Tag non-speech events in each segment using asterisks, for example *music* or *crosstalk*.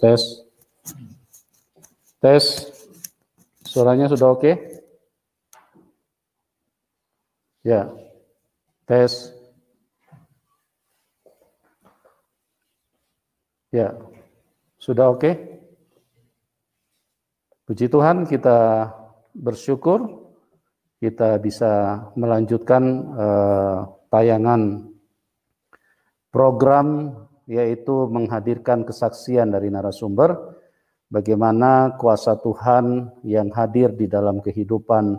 tes tes suaranya sudah oke okay? ya tes ya sudah oke okay? puji Tuhan kita bersyukur kita bisa melanjutkan uh, tayangan program yaitu menghadirkan kesaksian dari narasumber bagaimana kuasa Tuhan yang hadir di dalam kehidupan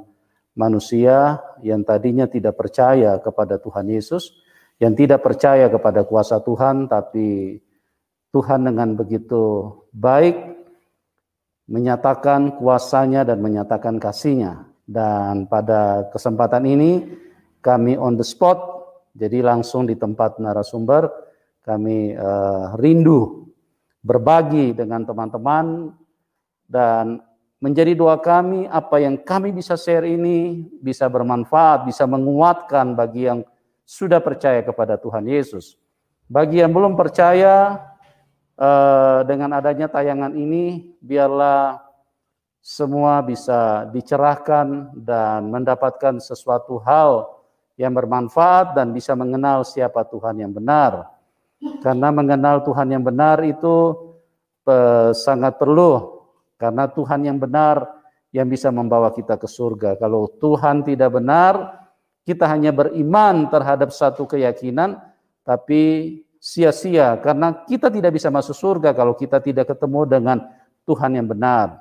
manusia yang tadinya tidak percaya kepada Tuhan Yesus, yang tidak percaya kepada kuasa Tuhan tapi Tuhan dengan begitu baik menyatakan kuasanya dan menyatakan kasihnya. Dan pada kesempatan ini kami on the spot jadi langsung di tempat narasumber kami uh, rindu berbagi dengan teman-teman dan menjadi doa kami apa yang kami bisa share ini bisa bermanfaat, bisa menguatkan bagi yang sudah percaya kepada Tuhan Yesus. Bagi yang belum percaya uh, dengan adanya tayangan ini, biarlah semua bisa dicerahkan dan mendapatkan sesuatu hal yang bermanfaat dan bisa mengenal siapa Tuhan yang benar. Karena mengenal Tuhan yang benar itu eh, sangat perlu. Karena Tuhan yang benar yang bisa membawa kita ke surga. Kalau Tuhan tidak benar, kita hanya beriman terhadap satu keyakinan, tapi sia-sia karena kita tidak bisa masuk surga kalau kita tidak ketemu dengan Tuhan yang benar.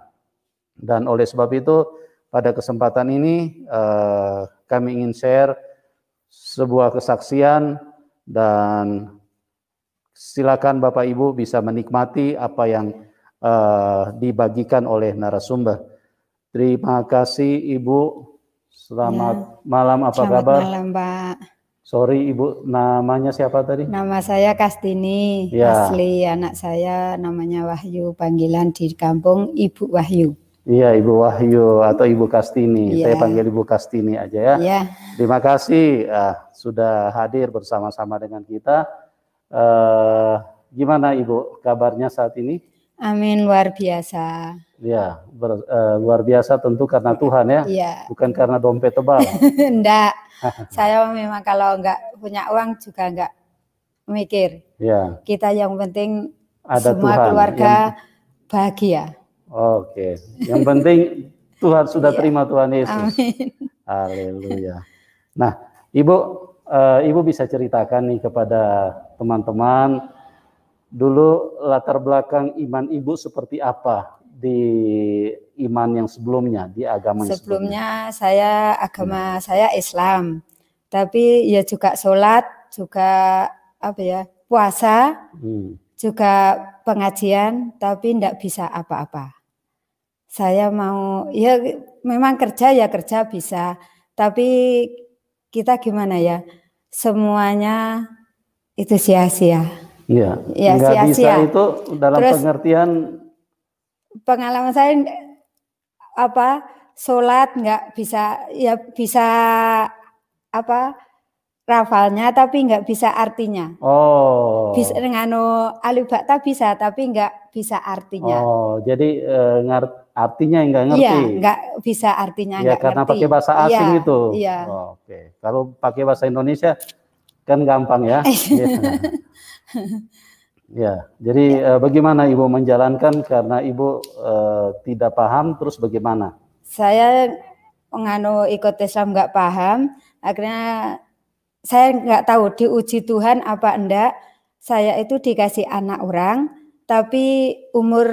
Dan oleh sebab itu, pada kesempatan ini eh, kami ingin share sebuah kesaksian dan Silakan Bapak Ibu bisa menikmati apa yang uh, dibagikan oleh narasumber. Terima kasih Ibu. Selamat ya. malam apa Selamat kabar? Selamat malam Pak. Sorry Ibu, namanya siapa tadi? Nama saya Kastini, ya. asli anak saya namanya Wahyu, panggilan di kampung Ibu Wahyu. Iya Ibu Wahyu atau Ibu Kastini, ya. saya panggil Ibu Kastini aja ya. ya. Terima kasih uh, sudah hadir bersama-sama dengan kita Uh, gimana Ibu kabarnya saat ini? Amin luar biasa. Ya, ber, uh, luar biasa tentu karena Tuhan ya. Iya. Bukan karena dompet tebal. enggak. *laughs* *laughs* Saya memang kalau enggak punya uang juga enggak mikir. Ya. Kita yang penting ada semua Tuhan keluarga yang... bahagia. Oke. Yang penting Tuhan sudah *laughs* ya. terima Tuhan Yesus. Amin. Haleluya. Nah, Ibu uh, Ibu bisa ceritakan nih kepada teman-teman dulu latar belakang iman ibu seperti apa di iman yang sebelumnya di agama yang sebelumnya, sebelumnya saya agama hmm. saya Islam tapi ya juga sholat juga apa ya puasa hmm. juga pengajian tapi tidak bisa apa-apa saya mau ya memang kerja ya kerja bisa tapi kita gimana ya semuanya itu sia-sia. Iya. Ya, nggak sia -sia. bisa itu dalam Terus, pengertian pengalaman saya apa sholat nggak bisa ya bisa apa rafalnya tapi nggak bisa artinya. Oh. Bisa ngano alibakta bisa tapi nggak bisa artinya. Oh, jadi e, eh, ngart, artinya nggak ngerti. Iya, nggak bisa artinya. Iya, karena ngerti. pakai bahasa asing ya, itu. Iya. Oh, Oke, okay. kalau pakai bahasa Indonesia Kan gampang ya. *laughs* Iya. ya. Jadi ya. Eh, bagaimana Ibu menjalankan karena Ibu uh, tidak paham terus bagaimana? Saya penganu ikut Islam nggak paham, akhirnya saya nggak tahu diuji Tuhan apa enggak. Saya itu dikasih anak orang, tapi umur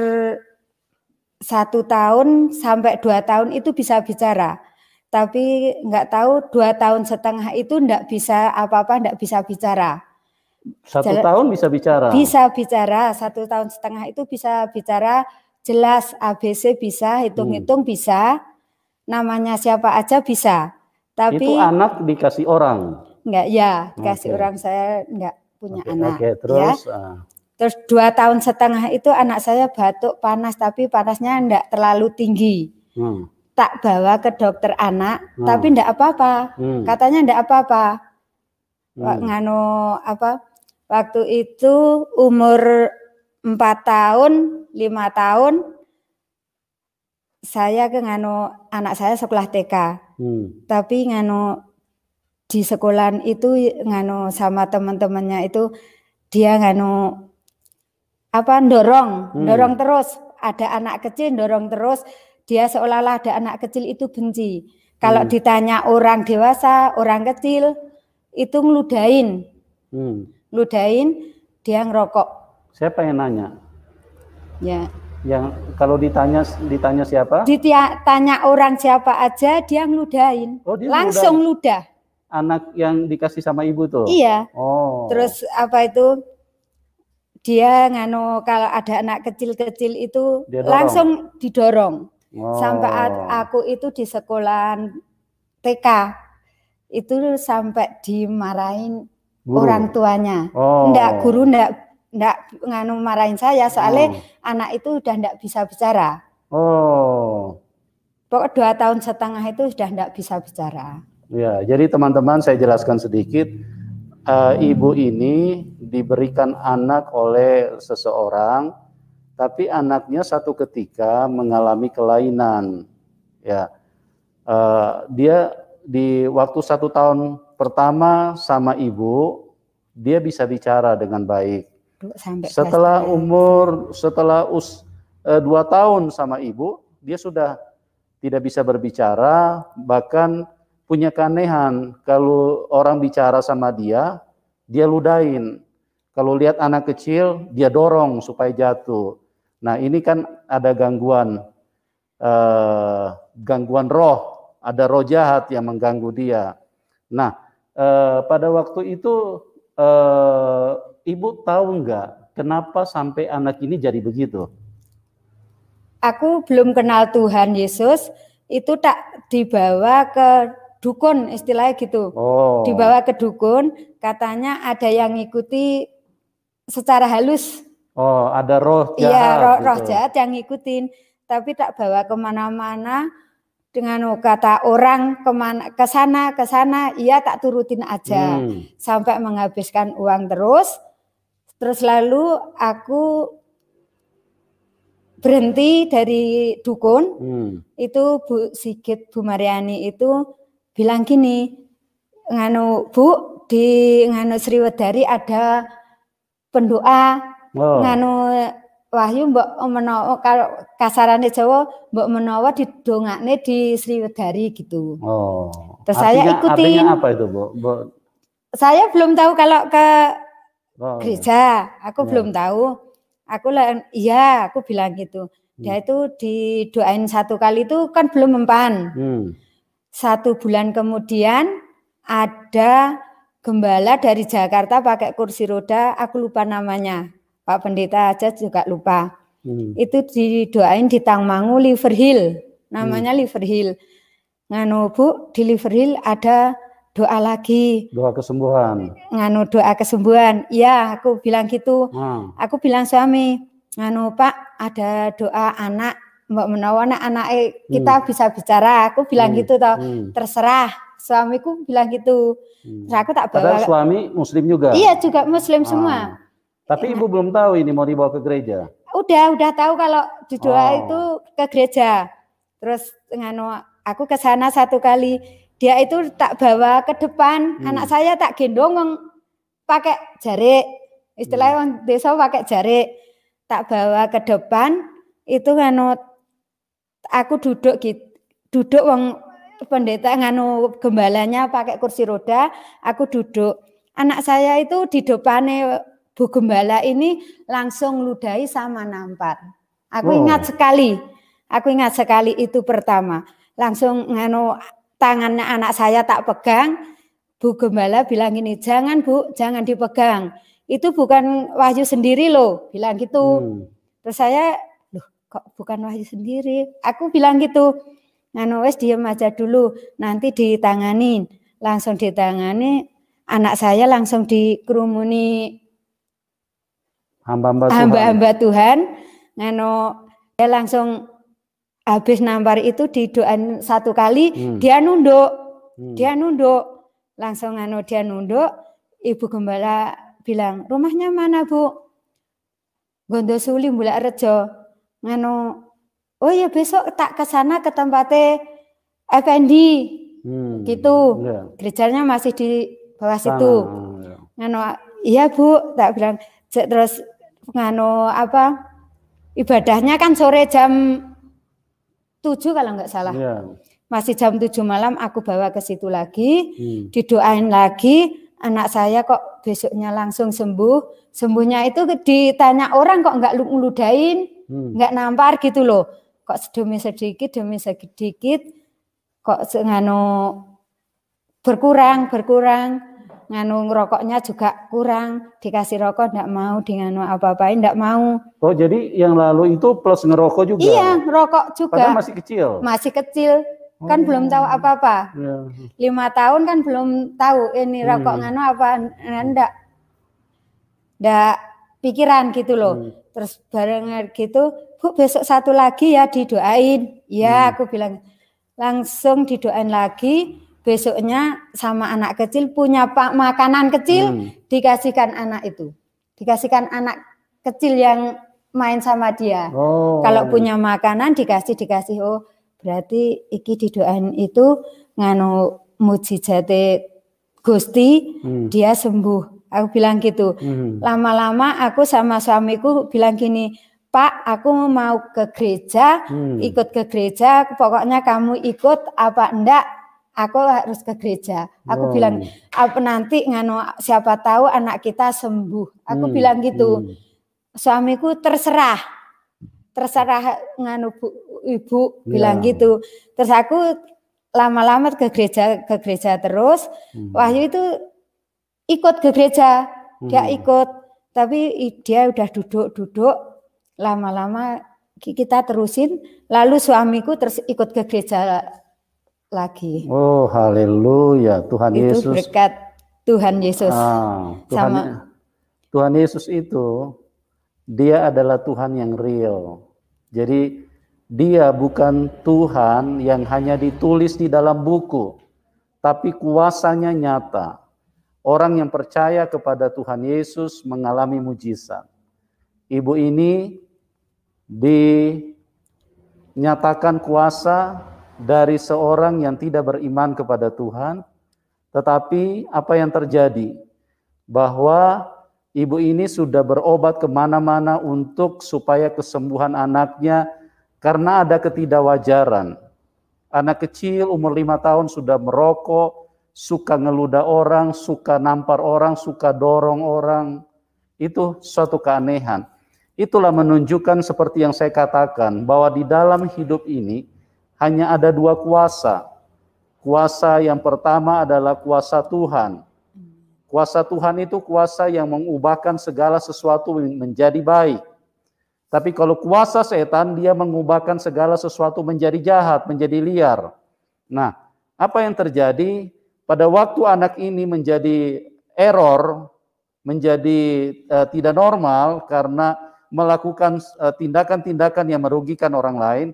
satu tahun sampai dua tahun itu bisa bicara tapi nggak tahu dua tahun setengah itu nggak bisa apa-apa, nggak bisa bicara. Satu Jala, tahun bisa bicara. Bisa bicara, satu tahun setengah itu bisa bicara jelas ABC bisa, hitung-hitung hmm. bisa, namanya siapa aja bisa. Tapi itu anak dikasih orang. Enggak, ya kasih okay. orang saya enggak punya okay, anak. Oke, okay, ya. terus. Ya. Terus dua tahun setengah itu anak saya batuk panas, tapi panasnya enggak terlalu tinggi. Hmm tak bawa ke dokter anak hmm. tapi ndak apa-apa hmm. katanya ndak apa-apa hmm. ngano apa waktu itu umur empat tahun lima tahun saya ke ngano anak saya sekolah TK hmm. tapi ngano di sekolahan itu ngano sama teman-temannya itu dia ngano apa dorong hmm. dorong terus ada anak kecil dorong terus dia seolah-olah ada anak kecil itu benci. Kalau hmm. ditanya orang dewasa, orang kecil itu ngeludain. Hmm. Ngeludain, dia ngerokok. Saya pengen nanya. Ya. Yang kalau ditanya ditanya siapa? Ditanya orang siapa aja dia ngeludain. Oh, dia Langsung ngeludah. Anak yang dikasih sama ibu tuh. Iya. Oh. Terus apa itu? dia ngano kalau ada anak kecil-kecil itu dia langsung didorong. Oh. Sampai aku itu di sekolah TK itu sampai dimarahin guru. orang tuanya. Oh. Ndak guru ndak ndak nganu marahin saya soalnya oh. anak itu udah ndak bisa bicara. Oh. Pokok dua tahun setengah itu sudah ndak bisa bicara. Ya, jadi teman-teman saya jelaskan sedikit. Uh, ibu ini diberikan anak oleh seseorang tapi anaknya satu ketika mengalami kelainan. Ya, uh, dia di waktu satu tahun pertama sama ibu dia bisa bicara dengan baik. setelah umur setelah us uh, dua tahun sama ibu dia sudah tidak bisa berbicara bahkan punya keanehan kalau orang bicara sama dia dia ludain, Kalau lihat anak kecil, dia dorong supaya jatuh. Nah, ini kan ada gangguan eh, gangguan roh, ada roh jahat yang mengganggu dia. Nah, eh, pada waktu itu eh, ibu tahu enggak kenapa sampai anak ini jadi begitu? Aku belum kenal Tuhan Yesus, itu tak dibawa ke dukun istilahnya gitu. Oh. Dibawa ke dukun, katanya ada yang ngikuti secara halus Oh, ada roh iya, jahat. Iya, roh, gitu. roh jahat yang ngikutin. Tapi tak bawa kemana-mana dengan oh, kata orang ke sana ke sana iya tak turutin aja hmm. sampai menghabiskan uang terus terus lalu aku berhenti dari dukun hmm. itu Bu Sigit Bu Mariani itu bilang gini nganu Bu di nganu Sriwedari ada pendoa oh. nganu wahyu mbok menawa kalau kasarane Jawa mbok menawa didongakne di Sriwedari gitu. Oh. Terus artinya, saya ikutin. Artinya apa itu, Bu? Mbok Saya belum tahu kalau ke oh, gereja, aku ya. belum tahu. Aku lah iya, aku bilang gitu. Hmm. Dia itu didoain satu kali itu kan belum mempan. Hmm. Satu bulan kemudian ada gembala dari Jakarta pakai kursi roda, aku lupa namanya Pak Pendeta aja juga lupa. Hmm. Itu didoain di Tangmangu Liver Hill, namanya hmm. Liver Hill. Nganu Bu, di Liver Hill ada doa lagi. Doa kesembuhan. Nganu doa kesembuhan. Iya, aku bilang gitu. Hmm. Aku bilang suami, nganu Pak, ada doa anak Mbak menawa anak anak kita hmm. bisa bicara. Aku bilang hmm. gitu tau. Hmm. Terserah. Suamiku bilang gitu. Hmm. Terus aku tak bawa. suami muslim juga. Iya, juga muslim ah. semua tapi ibu belum tahu ini mau dibawa ke gereja. Udah, udah tahu kalau didoa oh. itu ke gereja. Terus ngano aku ke sana satu kali, dia itu tak bawa ke depan, hmm. anak saya tak gendong pakai jari. Istilahnya besok hmm. desa pakai jari. Tak bawa ke depan itu ngano aku duduk gitu. Duduk wong pendeta ngano gembalanya pakai kursi roda, aku duduk. Anak saya itu di depannya Bu Gembala ini langsung ludahi sama nampar. Aku oh. ingat sekali, aku ingat sekali itu pertama. Langsung ngano tangannya anak saya tak pegang, Bu Gembala bilang ini jangan Bu, jangan dipegang. Itu bukan Wahyu sendiri loh, bilang gitu. Hmm. Terus saya, loh kok bukan Wahyu sendiri? Aku bilang gitu, ngano wes diem aja dulu, nanti ditanganin. Langsung ditangani, anak saya langsung dikerumuni hamba-hamba Tuhan. Hamba-hamba Tuhan ngano dia langsung habis nampar itu di doa satu kali hmm. dia nunduk. Hmm. Dia nunduk. Langsung ngano dia nunduk, Ibu Gembala bilang, "Rumahnya mana, Bu?" Gondo Suli Mbulak Rejo. Ngano, "Oh ya besok tak ke sana ke tempatnya Effendi." Hmm. Gitu. Yeah. Gerejanya masih di bawah situ. Ah, iya. yeah. Ngano, "Iya, Bu." Tak bilang, terus ngano apa ibadahnya kan sore jam 7 kalau nggak salah. Ya. Masih jam 7 malam aku bawa ke situ lagi, hmm. didoain lagi, anak saya kok besoknya langsung sembuh. Sembuhnya itu ditanya orang kok nggak ngeludain, hmm. nggak nampar gitu loh. Kok demi sedikit, demi sedikit, kok ngano berkurang, berkurang nganu rokoknya juga kurang, dikasih rokok ndak mau, dengan apa-apain ndak mau. Oh, jadi yang lalu itu plus ngerokok juga. Iya, rokok juga. Padahal masih kecil. Masih kecil. Kan oh. Kan belum tahu apa-apa. iya. Lima tahun kan belum tahu ini hmm. rokok hmm. nganu apa ndak. Ndak pikiran gitu loh. Hmm. Terus bareng gitu, "Bu, besok satu lagi ya didoain." Ya, hmm. aku bilang langsung didoain lagi besoknya sama anak kecil punya pak makanan kecil hmm. dikasihkan anak itu dikasihkan anak kecil yang main sama dia oh. kalau iya. punya makanan dikasih dikasih oh berarti iki didoain itu nganu mujizate Gusti hmm. dia sembuh aku bilang gitu hmm. lama-lama hmm. aku sama suamiku bilang gini Pak, aku mau ke gereja, hmm. ikut ke gereja. Pokoknya kamu ikut apa enggak, aku harus ke gereja. Aku wow. bilang apa nanti ngano siapa tahu anak kita sembuh. Aku hmm. bilang gitu. Hmm. Suamiku terserah. Terserah nganu bu, ibu yeah. bilang ya. gitu. Terus aku lama-lama ke gereja ke gereja terus. Hmm. Wahyu itu ikut ke gereja. Dia hmm. ikut tapi dia udah duduk-duduk lama-lama kita terusin lalu suamiku terus ikut ke gereja lagi. Oh, haleluya. Tuhan itu Yesus. Itu berkat Tuhan Yesus. Ah, Tuhan, Sama Tuhan Yesus itu dia adalah Tuhan yang real. Jadi dia bukan Tuhan yang hanya ditulis di dalam buku, tapi kuasanya nyata. Orang yang percaya kepada Tuhan Yesus mengalami mujizat. Ibu ini dinyatakan kuasa dari seorang yang tidak beriman kepada Tuhan, tetapi apa yang terjadi? Bahwa ibu ini sudah berobat kemana-mana untuk supaya kesembuhan anaknya karena ada ketidakwajaran. Anak kecil umur lima tahun sudah merokok, suka ngeluda orang, suka nampar orang, suka dorong orang. Itu suatu keanehan. Itulah menunjukkan seperti yang saya katakan bahwa di dalam hidup ini hanya ada dua kuasa. Kuasa yang pertama adalah kuasa Tuhan. Kuasa Tuhan itu kuasa yang mengubahkan segala sesuatu menjadi baik. Tapi kalau kuasa setan, dia mengubahkan segala sesuatu menjadi jahat, menjadi liar. Nah, apa yang terjadi pada waktu anak ini menjadi error, menjadi uh, tidak normal karena melakukan e, tindakan-tindakan uh, yang merugikan orang lain,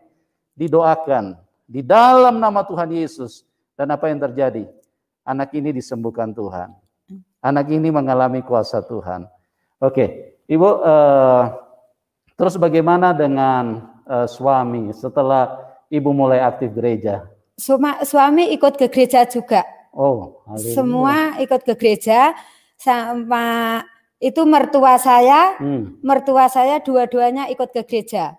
didoakan di dalam nama Tuhan Yesus. Dan apa yang terjadi? Anak ini disembuhkan Tuhan. Anak ini mengalami kuasa Tuhan. Oke, Ibu, uh, terus bagaimana dengan uh, suami setelah Ibu mulai aktif gereja? Suma, suami ikut ke gereja juga. Oh, haleluya. semua ikut ke gereja sama itu mertua saya, hmm. mertua saya dua-duanya ikut ke gereja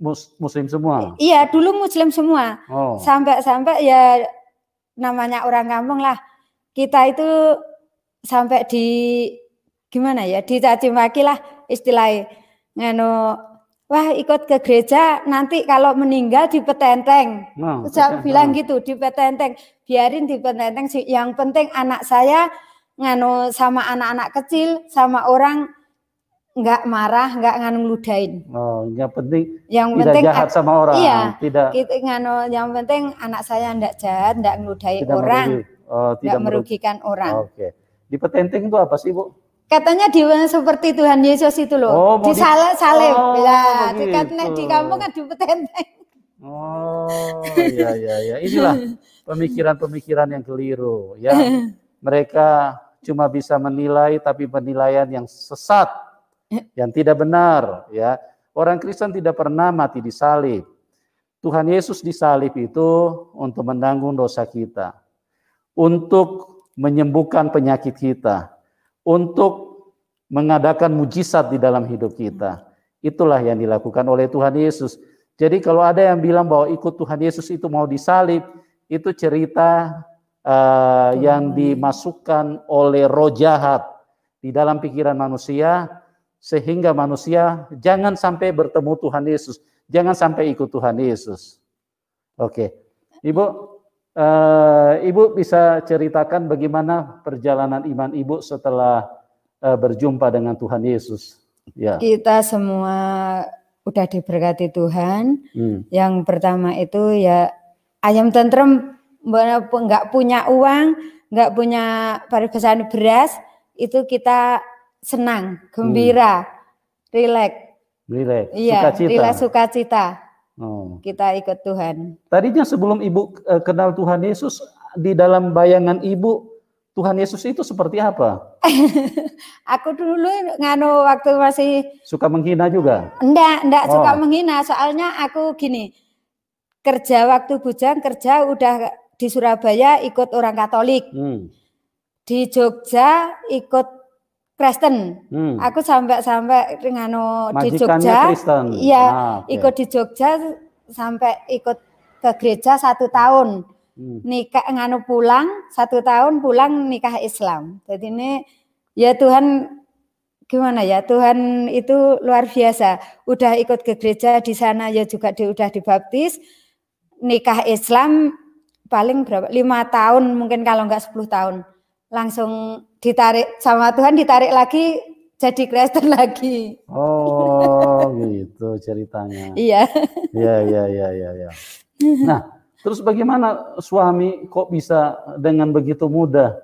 mus muslim semua? Iya, dulu muslim semua. sampai oh. Sampai-sampai ya namanya orang kampung lah. Kita itu sampai di gimana ya, dicaci maki lah istilahnya. Ngano Wah ikut ke gereja nanti kalau meninggal di petenteng. oh, nah, Saya bilang nah. gitu di petenteng. Biarin di petenteng. Yang penting anak saya ngano sama anak-anak kecil sama orang nggak marah, nggak ludain. Oh, yang penting yang tidak penting jahat sama orang. Iya, tidak. Kita, ngano, yang penting anak saya ndak jahat, ndak ngeludai tidak orang, merugi. oh, tidak merugikan merugi. orang. Oke. Okay. Di petenting itu apa sih, Bu? Katanya di seperti Tuhan Yesus itu loh. Oh, di salib, salib. Oh, ya, di, di gitu. kampung kan di petenting. Oh, iya iya iya. Inilah *laughs* pemikiran-pemikiran yang keliru ya. Mereka cuma bisa menilai tapi penilaian yang sesat yang tidak benar ya. Orang Kristen tidak pernah mati di salib. Tuhan Yesus di salib itu untuk menanggung dosa kita. Untuk menyembuhkan penyakit kita. Untuk mengadakan mujizat di dalam hidup kita. Itulah yang dilakukan oleh Tuhan Yesus. Jadi kalau ada yang bilang bahwa ikut Tuhan Yesus itu mau disalib, itu cerita uh, yang dimasukkan oleh roh jahat di dalam pikiran manusia sehingga manusia jangan sampai bertemu Tuhan Yesus, jangan sampai ikut Tuhan Yesus. Oke, Ibu, Uh, ibu bisa ceritakan bagaimana perjalanan iman ibu setelah uh, berjumpa dengan Tuhan Yesus? Ya. Kita semua udah diberkati Tuhan. Hmm. Yang pertama itu ya ayam tentrem nggak punya uang, nggak punya paribasan beras, itu kita senang, hmm. gembira, hmm. rileks. Rileks. Iya, rileks sukacita. Oh. Kita ikut Tuhan. Tadinya sebelum Ibu e, kenal Tuhan Yesus di dalam bayangan Ibu Tuhan Yesus itu seperti apa? *laughs* aku dulu nganu waktu masih suka menghina juga. Enggak, enggak oh. suka menghina. Soalnya aku gini. Kerja waktu bujang kerja udah di Surabaya ikut orang Katolik. Hmm. Di Jogja ikut Kristen. Hmm. Aku sampai-sampai dengan di Jogja. Kristen. Iya, ah, okay. ikut di Jogja sampai ikut ke gereja satu tahun. Hmm. Nikah nganu pulang satu tahun pulang nikah Islam. Jadi ini ya Tuhan gimana ya Tuhan itu luar biasa. Udah ikut ke gereja di sana ya juga di, udah dibaptis nikah Islam paling berapa lima tahun mungkin kalau nggak sepuluh tahun langsung ditarik sama Tuhan ditarik lagi jadi Kristen *laughs* lagi. Oh, gitu ceritanya. Iya. Iya, iya, iya, iya, ya. Nah, terus bagaimana suami kok bisa dengan begitu mudah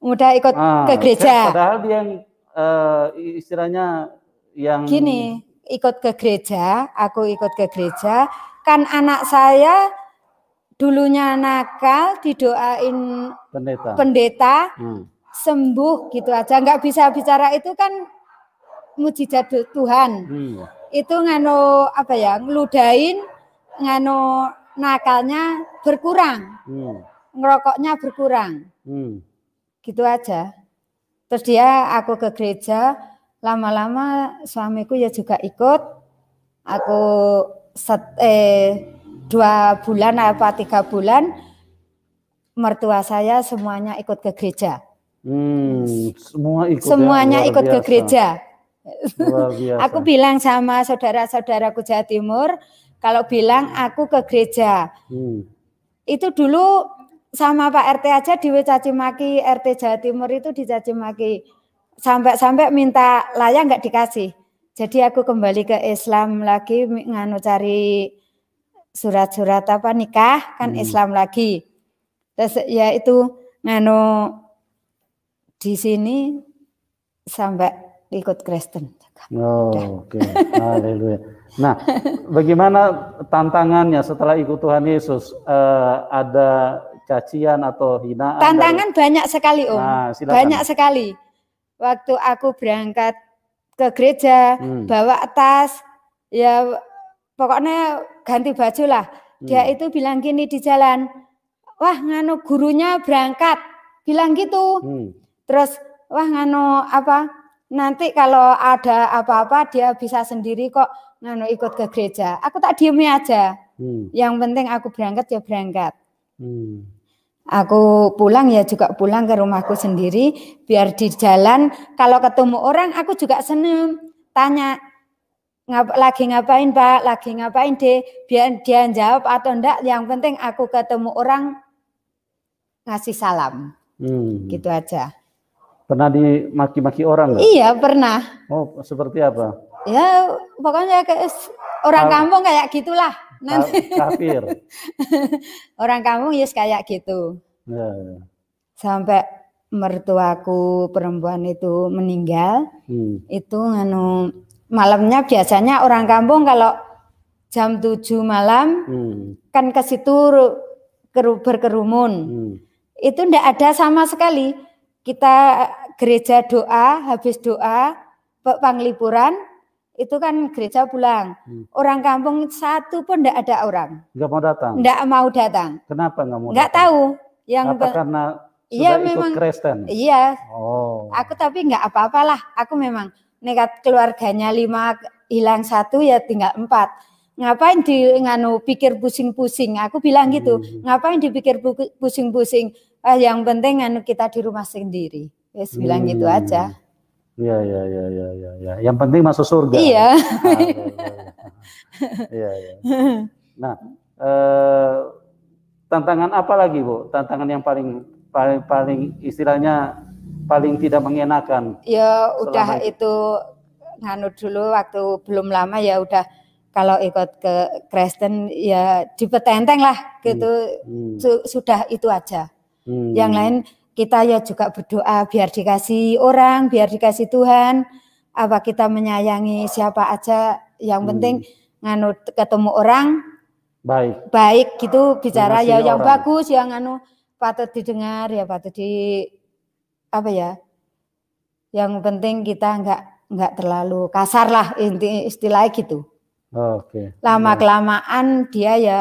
mudah ikut ah, ke gereja? Kan padahal dia yang uh, istilahnya yang Gini, ikut ke gereja, aku ikut ke gereja, kan anak saya dulunya nakal didoain pendeta, pendeta hmm. sembuh gitu aja nggak bisa bicara itu kan mujizat Tuhan hmm. itu ngano apa ya ngeludain ngano nakalnya berkurang hmm. ngerokoknya berkurang hmm. gitu aja terus dia aku ke gereja lama-lama suamiku ya juga ikut aku set, eh, dua bulan apa tiga bulan mertua saya semuanya ikut ke gereja. Hmm, semua ikut. Ya, semuanya ya, ikut biasa. ke gereja. *laughs* aku bilang sama saudara-saudaraku Jawa Timur, kalau bilang aku ke gereja. Hmm. Itu dulu sama Pak RT aja di maki RT Jawa Timur itu dicaci maki. Sampai-sampai minta layak nggak dikasih. Jadi aku kembali ke Islam lagi nganu cari surat-surat apa nikah kan hmm. Islam lagi. Terus ya itu nganu di sini sampai ikut Kristen. Oh, oke. Okay. Nah, bagaimana tantangannya setelah ikut Tuhan Yesus? Uh, ada cacian atau hinaan? Tantangan dari... banyak sekali, Om. Nah, banyak sekali. Waktu aku berangkat ke gereja, hmm. bawa tas, ya pokoknya ganti baju lah. Dia hmm. itu bilang gini di jalan, wah ngano gurunya berangkat, bilang gitu. Hmm. Terus wah ngano apa? Nanti kalau ada apa-apa dia bisa sendiri kok ngano ikut ke gereja. Aku tak diemnya aja. Hmm. Yang penting aku berangkat ya berangkat. Hmm. Aku pulang ya juga pulang ke rumahku sendiri. Biar di jalan kalau ketemu orang aku juga seneng. Tanya ngap, lagi ngapain Pak, lagi ngapain deh, biar dia jawab atau enggak, yang penting aku ketemu orang ngasih salam. Hmm. Gitu aja. Pernah dimaki-maki orang gak? Iya, pernah. Oh, seperti apa? Ya, pokoknya kayak orang Al kampung kayak gitulah. Nanti. Kafir. *laughs* orang kampung yes ya kayak gitu. Ya, ya. Sampai mertuaku perempuan itu meninggal, hmm. itu nganu malamnya biasanya orang kampung kalau jam 7 malam hmm. kan ke situ berkerumun. Hmm. Itu ndak ada sama sekali. Kita eh, gereja doa, habis doa, panglipuran, itu kan gereja pulang. Hmm. Orang kampung satu pun ndak ada orang. Nggak mau datang. Ndak mau datang. Kenapa nggak mau? Nggak tahu. Yang Apa karena iya, sudah ya, ikut memang, Kristen? Iya. Oh. Aku tapi enggak apa-apalah. Aku memang nekat keluarganya lima hilang satu ya tinggal empat ngapain di nganu pikir pusing-pusing aku bilang hmm. gitu hmm. ngapain dipikir pusing-pusing ah, yang penting nganu kita di rumah sendiri ya yes, hmm. bilang gitu hmm. aja Iya, iya, iya, iya, iya. Ya. Yang penting masuk surga. Iya. Ah, ya, ya, ya. *laughs* Iya, iya. Nah, eh, tantangan apa lagi, Bu? Tantangan yang paling paling paling istilahnya paling tidak mengenakan? Ya udah itu, nganu dulu waktu belum lama ya udah kalau ikut ke Kristen ya di petenteng lah gitu hmm, hmm. Su sudah itu aja. Hmm. Yang lain kita ya juga berdoa biar dikasih orang, biar dikasih Tuhan. Apa kita menyayangi siapa aja yang hmm. penting hmm. nganu ketemu orang baik. Baik gitu bicara ya yang bagus yang anu patut didengar ya patut di apa ya? Yang penting kita nggak nggak terlalu kasar lah inti istilahnya gitu. Okay. Lama kelamaan dia ya,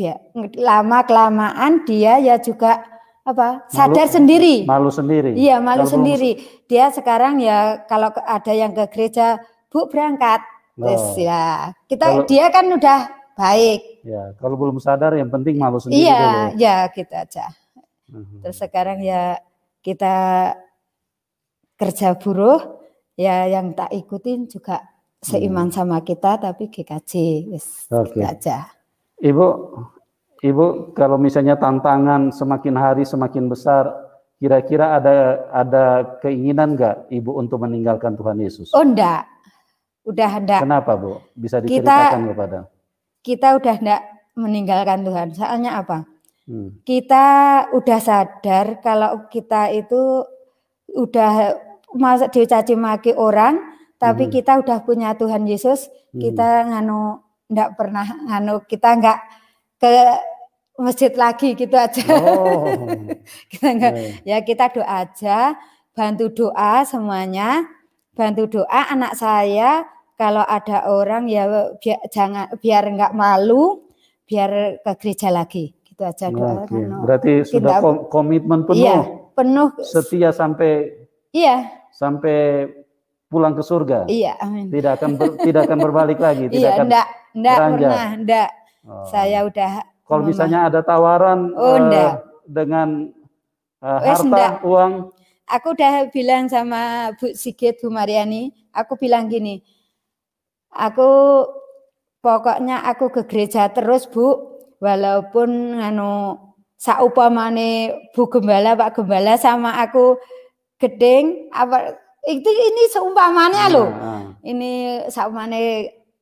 ya lama kelamaan dia ya juga apa malu, sadar sendiri. Malu sendiri. Iya malu malu sendiri. Dia sekarang ya kalau ada yang ke gereja, bu berangkat. Oh. Terus ya kita kalau, dia kan udah baik. Ya kalau belum sadar yang penting malu sendiri. Iya, dulu. ya gitu aja. Mhm. Terus sekarang ya kita kerja buruh ya yang tak ikutin juga seiman mhm. sama kita tapi GKJ yes, okay. Gitu aja. Ibu Ibu kalau misalnya tantangan semakin hari semakin besar kira-kira ada ada keinginan nggak Ibu untuk meninggalkan Tuhan Yesus? Oh enggak. Udah enggak. Kenapa, Bu? Bisa diceritakan kita, kepada. Kita udah enggak meninggalkan Tuhan. Soalnya apa? Hmm. kita udah sadar kalau kita itu udah masa dicaci maki orang, tapi hmm. kita udah punya Tuhan Yesus, hmm. kita nganu ndak pernah nganu kita nggak ke masjid lagi gitu aja. Oh. *laughs* kita enggak, yeah. Iya. ya kita doa aja, bantu doa semuanya, bantu doa anak saya kalau ada orang ya biar jangan biar nggak malu, biar ke gereja lagi itu aja okay. Iya, iya. Berarti kita, sudah komitmen penuh. Iya, penuh setia sampai Iya. Sampai pulang ke surga. Iya, amin. Tidak akan ber, *laughs* tidak akan berbalik lagi, tidak iya, akan enggak, enggak beranjak. pernah, enggak. Oh. Saya udah Kalau misalnya ada tawaran oh, enggak. Eh, uh, dengan uh, harta, enggak. uang Aku udah bilang sama Bu Sigit, Bu Mariani, aku bilang gini, aku pokoknya aku ke gereja terus Bu, walaupun anu saupamane Bu Gembala Pak Gembala sama aku gedeng apa itu ini seumpamanya nah, loh. Nah. Ini saupamane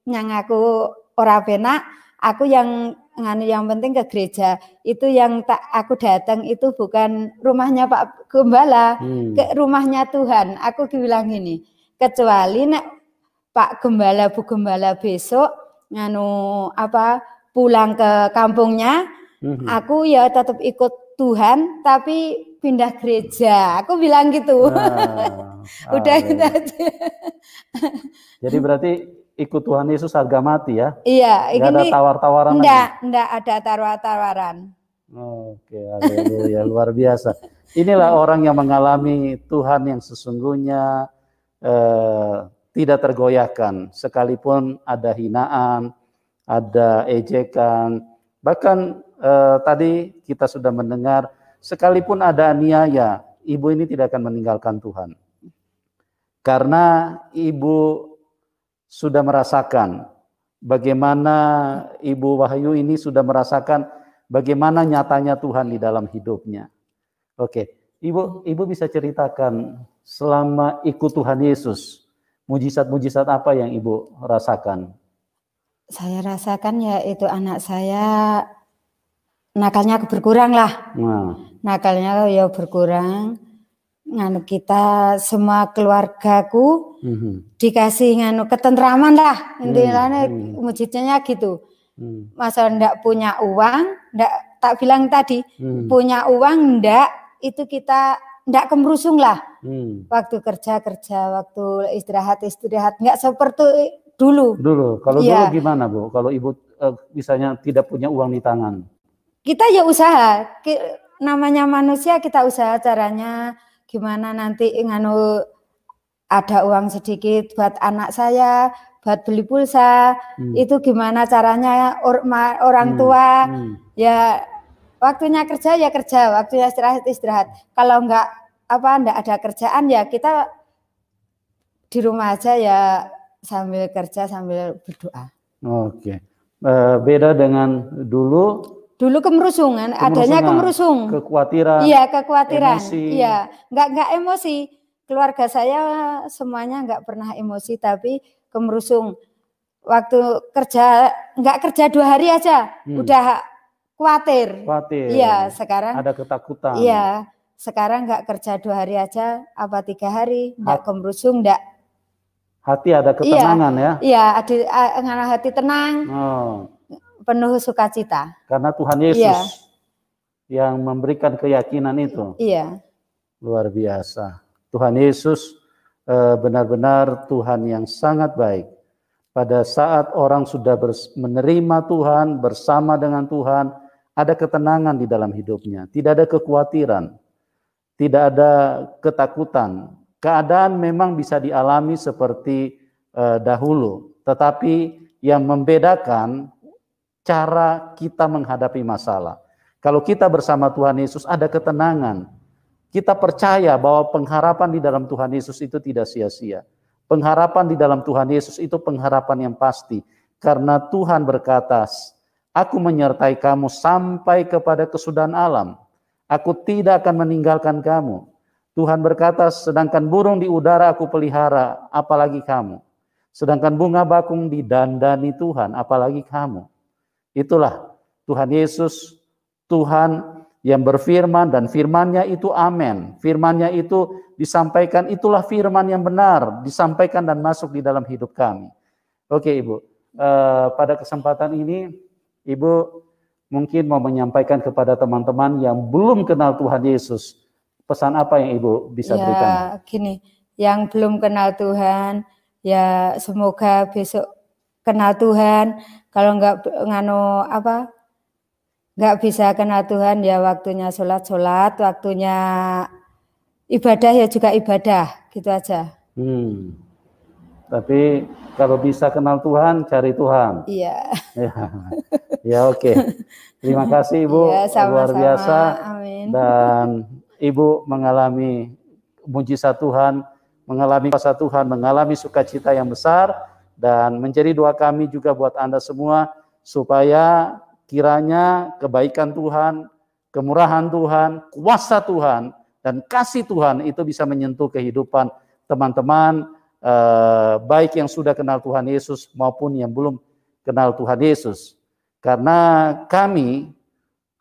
yang aku ora penak, aku yang nganu yang penting ke gereja. Itu yang tak aku datang itu bukan rumahnya Pak Gembala, hmm. ke rumahnya Tuhan. Aku bilang ini kecuali nek Pak Gembala Bu Gembala besok nganu apa pulang ke kampungnya, mm-hmm. aku ya tetap ikut Tuhan tapi pindah gereja. Aku bilang gitu. Ah, *laughs* Udah itu aja. Jadi berarti ikut Tuhan Yesus harga mati ya? Iya, ini. ada tawar-tawaran. Enggak, lagi. enggak ada tawar-tawaran. Oke, ya luar biasa. Inilah hmm. orang yang mengalami Tuhan yang sesungguhnya eh, tidak tergoyahkan sekalipun ada hinaan, ada ejekan, bahkan eh, tadi kita sudah mendengar sekalipun ada niaya, ibu ini tidak akan meninggalkan Tuhan. Karena ibu sudah merasakan bagaimana Ibu Wahyu ini sudah merasakan bagaimana nyatanya Tuhan di dalam hidupnya. Oke, Ibu, Ibu bisa ceritakan selama ikut Tuhan Yesus, mujizat-mujizat apa yang Ibu rasakan? saya rasakan ya itu anak saya nakalnya berkurang lah. Nah. Nakalnya ya berkurang. Nganu kita semua keluargaku mm -hmm. dikasih nganu ketentraman lah intinya mm -hmm. gitu. Mm. Masa ndak punya uang, ndak tak bilang tadi mm. punya uang ndak itu kita ndak kemrusung lah. Mm. Waktu kerja kerja, waktu istirahat istirahat nggak seperti dulu. Dulu. Kalau ya. dulu gimana Bu? Kalau Ibu uh, misalnya tidak punya uang di tangan. Kita ya usaha. Namanya manusia kita usaha caranya gimana nanti nganu ada uang sedikit buat anak saya, buat beli pulsa, hmm. itu gimana caranya or, ma, orang hmm. tua hmm. ya waktunya kerja ya kerja, waktunya istirahat istirahat. Kalau enggak apa enggak ada kerjaan ya kita di rumah aja ya sambil kerja sambil berdoa. Oke. Uh, beda dengan dulu dulu kemerusungan, adanya kemerusung. Kekhawatiran. Iya, kekhawatiran. Iya, nggak nggak emosi. Keluarga saya semuanya nggak pernah emosi, tapi kemerusung. Waktu kerja nggak kerja dua hari aja, hmm. udah khawatir. Khawatir. Iya, sekarang. Ada ketakutan. Iya, sekarang nggak kerja dua hari aja, apa tiga hari, nggak kemerusung, nggak hati ada iya, ketenangan iya, ya. Iya, ada karena hati tenang. Oh. Penuh sukacita. Karena Tuhan Yesus iya. yang memberikan keyakinan itu. Iya. Luar biasa. Tuhan Yesus eh, benar-benar Tuhan yang sangat baik. Pada saat orang sudah menerima Tuhan, bersama dengan Tuhan, ada ketenangan di dalam hidupnya, tidak ada kekhawatiran, tidak ada ketakutan, Keadaan memang bisa dialami seperti eh, dahulu, tetapi yang membedakan cara kita menghadapi masalah. Kalau kita bersama Tuhan Yesus ada ketenangan. Kita percaya bahwa pengharapan di dalam Tuhan Yesus itu tidak sia-sia. Pengharapan di dalam Tuhan Yesus itu pengharapan yang pasti. Karena Tuhan berkata, Aku menyertai kamu sampai kepada kesudahan alam. Aku tidak akan meninggalkan kamu. Tuhan berkata, sedangkan burung di udara aku pelihara, apalagi kamu. Sedangkan bunga bakung di dandani Tuhan, apalagi kamu. Itulah Tuhan Yesus, Tuhan yang berfirman dan firmannya itu amin. Firmannya itu disampaikan, itulah firman yang benar, disampaikan dan masuk di dalam hidup kami. Oke Ibu, eh, pada kesempatan ini Ibu mungkin mau menyampaikan kepada teman-teman yang belum kenal Tuhan Yesus, pesan apa yang Ibu bisa ya, berikan? Gini, yang belum kenal Tuhan, ya semoga besok kenal Tuhan. Kalau nggak ngano apa, nggak bisa kenal Tuhan ya waktunya sholat sholat, waktunya ibadah ya juga ibadah, gitu aja. Hmm. Tapi kalau bisa kenal Tuhan, cari Tuhan. Iya. Ya, ya oke. Okay. Terima kasih Ibu, *laughs* ya, sama -sama. luar biasa. Amin. Dan ibu mengalami mujizat Tuhan, mengalami kuasa Tuhan, mengalami sukacita yang besar dan menjadi doa kami juga buat Anda semua supaya kiranya kebaikan Tuhan, kemurahan Tuhan, kuasa Tuhan dan kasih Tuhan itu bisa menyentuh kehidupan teman-teman eh, baik yang sudah kenal Tuhan Yesus maupun yang belum kenal Tuhan Yesus. Karena kami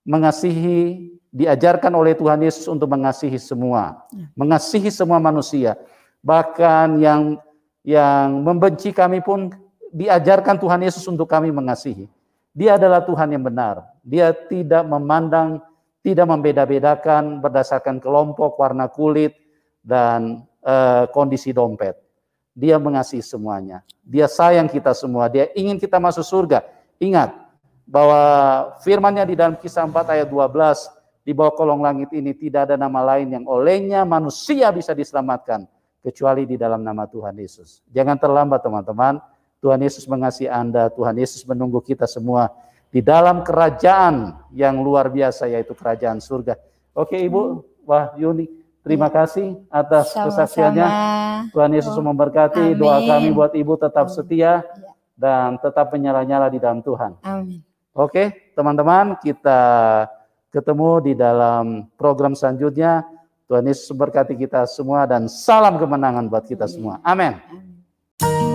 mengasihi diajarkan oleh Tuhan Yesus untuk mengasihi semua, ya. mengasihi semua manusia. Bahkan yang yang membenci kami pun diajarkan Tuhan Yesus untuk kami mengasihi. Dia adalah Tuhan yang benar. Dia tidak memandang, tidak membeda-bedakan berdasarkan kelompok, warna kulit, dan e, kondisi dompet. Dia mengasihi semuanya. Dia sayang kita semua. Dia ingin kita masuk surga. Ingat bahwa firmannya di dalam kisah 4 ayat 12 di bawah kolong langit ini tidak ada nama lain yang olehnya manusia bisa diselamatkan kecuali di dalam nama Tuhan Yesus. Jangan terlambat teman-teman. Tuhan Yesus mengasihi Anda, Tuhan Yesus menunggu kita semua di dalam kerajaan yang luar biasa yaitu kerajaan surga. Oke Ibu, hmm. wah Yuni, terima ya. kasih atas Sama-sama. kesaksiannya. Tuhan Yesus oh. memberkati Amin. doa kami buat Ibu tetap setia ya. dan tetap menyala-nyala di dalam Tuhan. Amin. Oke, teman-teman, kita ketemu di dalam program selanjutnya. Tuhan Yesus memberkati kita semua dan salam kemenangan buat kita semua. Amin.